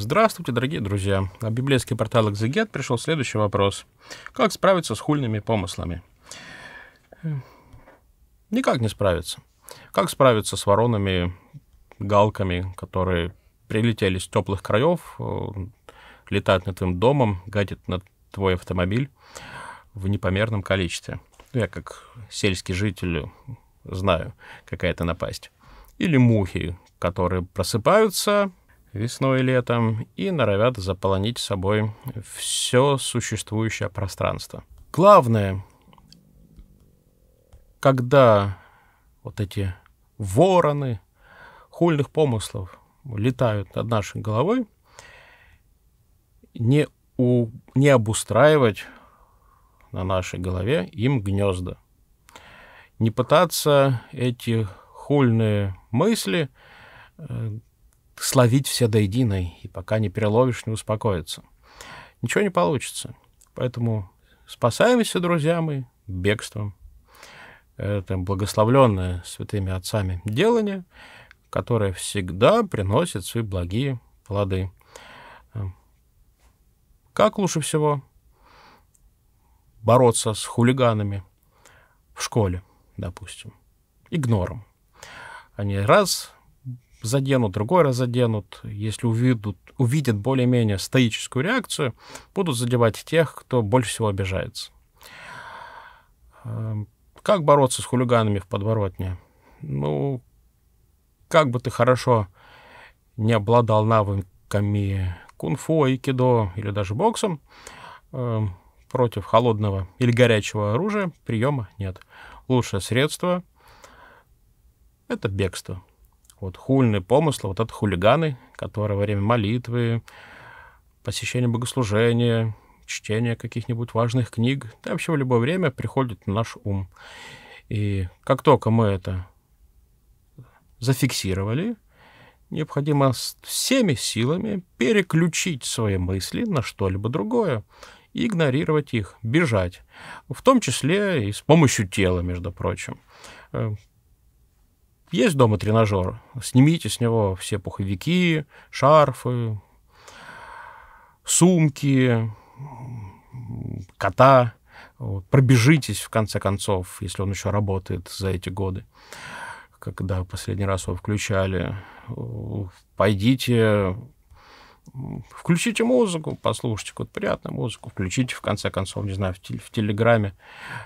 Здравствуйте, дорогие друзья! На библейский портал Exeget пришел следующий вопрос. Как справиться с хульными помыслами? Э, никак не справиться. Как справиться с воронами, галками, которые прилетели с теплых краев, э, летают над твоим домом, гадят на твой автомобиль в непомерном количестве? Ну, я как сельский житель знаю, какая это напасть. Или мухи, которые просыпаются, весной и летом и норовят заполонить собой все существующее пространство. Главное, когда вот эти вороны хульных помыслов летают над нашей головой, не, у, не обустраивать на нашей голове им гнезда. Не пытаться эти хульные мысли э, словить все до единой, и пока не переловишь, не успокоится. Ничего не получится. Поэтому спасаемся, друзья мы, бегством. Это благословленное святыми отцами делание, которое всегда приносит свои благие плоды. Эм, как лучше всего бороться с хулиганами в школе, допустим, игнором? Они раз заденут, другой раз заденут. Если увидят, увидят более-менее стоическую реакцию, будут задевать тех, кто больше всего обижается. Эм, как бороться с хулиганами в подворотне? Ну, как бы ты хорошо не обладал навыками кунг-фу, айкидо или даже боксом, эм, против холодного или горячего оружия приема нет. Лучшее средство — это бегство. Вот хульный помыслы, вот это хулиганы, которые во время молитвы, посещения богослужения, чтения каких-нибудь важных книг, да вообще в любое время приходят на наш ум. И как только мы это зафиксировали, необходимо всеми силами переключить свои мысли на что-либо другое и игнорировать их, бежать, в том числе и с помощью тела, между прочим. Э, есть дома тренажер, снимите с него все пуховики, шарфы, сумки, кота, вот, пробежитесь, в конце концов, если он еще работает за эти годы, когда последний раз его включали, пойдите, включите музыку, послушайте какую-то приятную музыку, включите, в конце концов, не знаю, в, тел- в Телеграме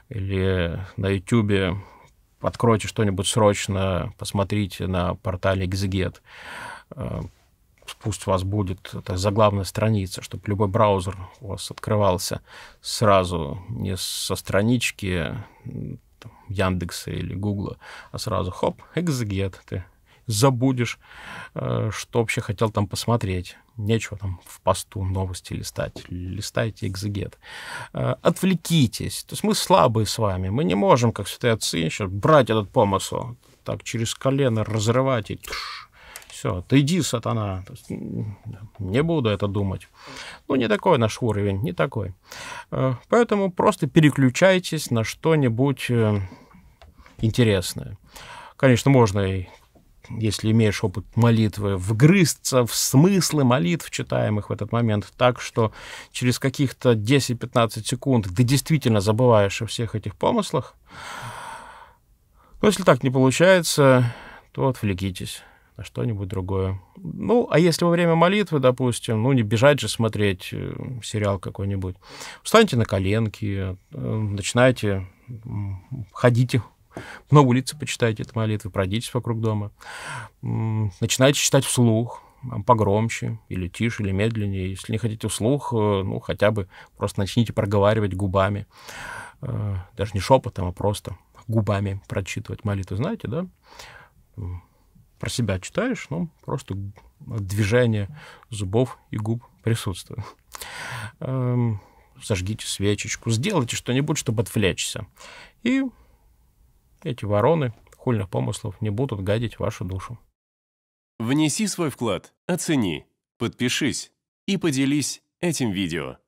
или на Ютубе откройте что-нибудь срочно, посмотрите на портале Exeget. Э, пусть у вас будет это заглавная страница, чтобы любой браузер у вас открывался сразу не со странички там, Яндекса или Гугла, а сразу хоп, Exeget, ты забудешь, э, что вообще хотел там посмотреть. Нечего там в посту новости листать. Листайте экзегет. Э, отвлекитесь. То есть мы слабые с вами. Мы не можем, как святые отцы, еще брать этот помысл. Так через колено разрывать и все, ты иди, сатана, не буду это думать. Ну, не такой наш уровень, не такой. Э, поэтому просто переключайтесь на что-нибудь интересное. Конечно, можно и если имеешь опыт молитвы, вгрызться в смыслы молитв, читаемых в этот момент, так что через каких-то 10-15 секунд ты действительно забываешь о всех этих помыслах. Но если так не получается, то отвлекитесь на что-нибудь другое. Ну, а если во время молитвы, допустим, ну, не бежать же смотреть э, сериал какой-нибудь, встаньте на коленки, э, начинайте, ходите на улице почитайте эту молитву, пройдитесь вокруг дома. Начинайте читать вслух, погромче, или тише, или медленнее. Если не хотите вслух, э, ну, хотя бы просто начните проговаривать губами. Э, даже не шепотом, а просто губами прочитывать молитву. Знаете, да? Про себя читаешь, ну, просто движение зубов и губ присутствует. Эм, зажгите свечечку, сделайте что-нибудь, чтобы отвлечься. И эти вороны хульных помыслов не будут гадить вашу душу. Внеси свой вклад, оцени, подпишись и поделись этим видео.